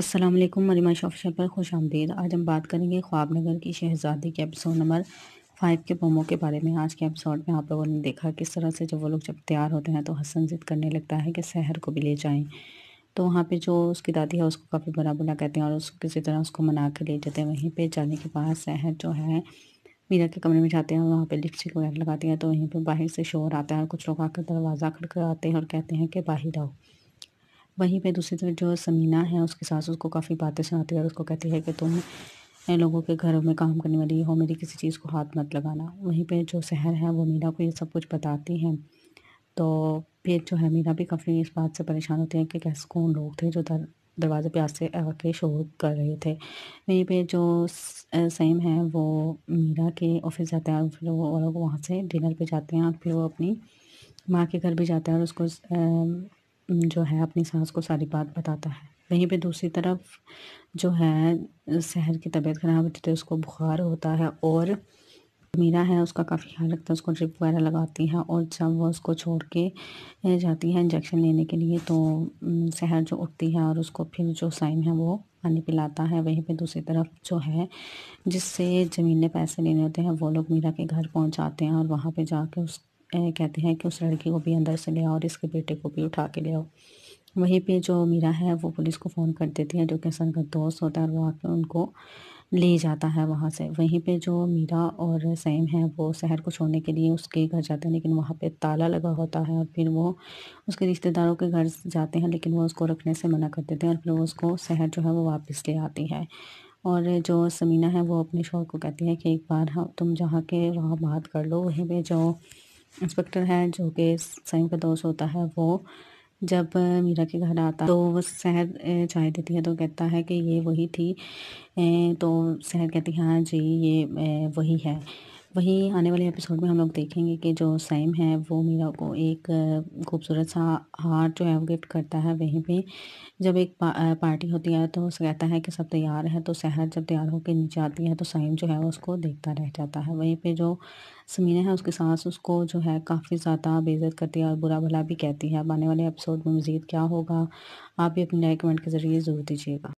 अस्सलाम वालेकुम मरीमा शॉफशर पर खुश आमदीद आज हम बात करेंगे नगर की शहजादी के एपिसोड नंबर फाइव के प्रोमो के बारे में आज के एपिसोड में आप लोगों ने देखा किस तरह से जब वो लोग जब तैयार होते हैं तो हसन जिद करने लगता है कि शहर को भी ले जाएं तो वहाँ पे जो उसकी दादी है उसको काफ़ी बुरा बुरा कहते हैं और उस किसी तरह उसको मना के ले जाते हैं वहीं पर जाने के बाद शहर जो है मीरा के कमरे में जाते हैं वहाँ पर लिपस्टिक वगैरह लगाते हैं तो वहीं पर बाहर से शोर आता है और कुछ लोग आकर दरवाज़ा आते हैं और कहते हैं कि बाहर आओ वहीं पे दूसरी तरफ जो समीना है उसके सास उसको काफ़ी बातें सुनाती है और उसको कहती है कि तुम लोगों के घरों में काम करने वाली हो मेरी किसी चीज़ को हाथ मत लगाना वहीं पे जो शहर है वो मीना को ये सब कुछ बताती हैं तो फिर जो है मीना भी काफ़ी इस बात से परेशान होती है कि कैसे कौन लोग थे जो दर दरवाज़े पे आस्ते आके शोर कर रहे थे वहीं पे जो सेम है वो मीरा के ऑफिस जाते हैं और फिर वो लोग वहाँ से डिनर पे जाते हैं और फिर वो अपनी माँ के घर भी जाते हैं और उसको जो है अपनी सास को सारी बात बताता है वहीं पे दूसरी तरफ जो है शहर की तबीयत ख़राब होती है तो उसको बुखार होता है और मीरा है उसका काफ़ी ख्याल रखता है उसको ड्रिप वगैरह लगाती है और जब वो उसको छोड़ के जाती है इंजेक्शन लेने के लिए तो शहर जो उठती है और उसको फिर जो साइम है वो पानी पिलाता है वहीं पे दूसरी तरफ जो है जिससे ज़मीन ने पैसे लेने होते हैं वो लोग मीरा के घर पहुँचाते हैं और वहाँ पे जाके उस कहते हैं कि उस लड़की को भी अंदर से ले आओ और इसके बेटे को भी उठा के ले आओ वहीं पे जो मीरा है वो पुलिस को फ़ोन कर देती है जो कि हसन का दोस्त होता है और वो आकर उनको ले जाता है वहाँ से वहीं पे जो मीरा और सैम है वो शहर को छोड़ने के लिए उसके घर जाते हैं लेकिन वहाँ पे ताला लगा होता है और फिर वो उसके रिश्तेदारों के घर जाते हैं लेकिन वो उसको रखने से मना कर देते हैं और फिर वो उसको शहर जो है वो वापस ले आती है और जो समीना है वो अपने शोर को कहती है कि एक बार हाँ तुम जहाँ के वहाँ बात कर लो वहीं पर जो इंस्पेक्टर है जो कि सैम का दोस्त होता है वो जब मीरा के घर आता तो वो शहर चाय देती है तो कहता है कि ये वही थी तो शहर कहती है हाँ जी ये वही है वही आने वाले एपिसोड में हम लोग देखेंगे कि जो सैम है वो मीरा को एक खूबसूरत सा हार जो है वो गिफ्ट करता है वहीं पे जब एक पा, पार्टी होती है तो उसे कहता है कि सब तैयार है तो सहर जब तैयार होकर नीचे आती है तो सैम जो है उसको देखता रह जाता है वहीं पे जो समीना है उसके सास उसको जो है काफ़ी ज़्यादा बेइज्जत करती है और बुरा भला भी कहती है अब आने वाले एपिसोड में मज़ीद क्या होगा आप भी अपने राय कमेंट के ज़रिए ज़रूर दीजिएगा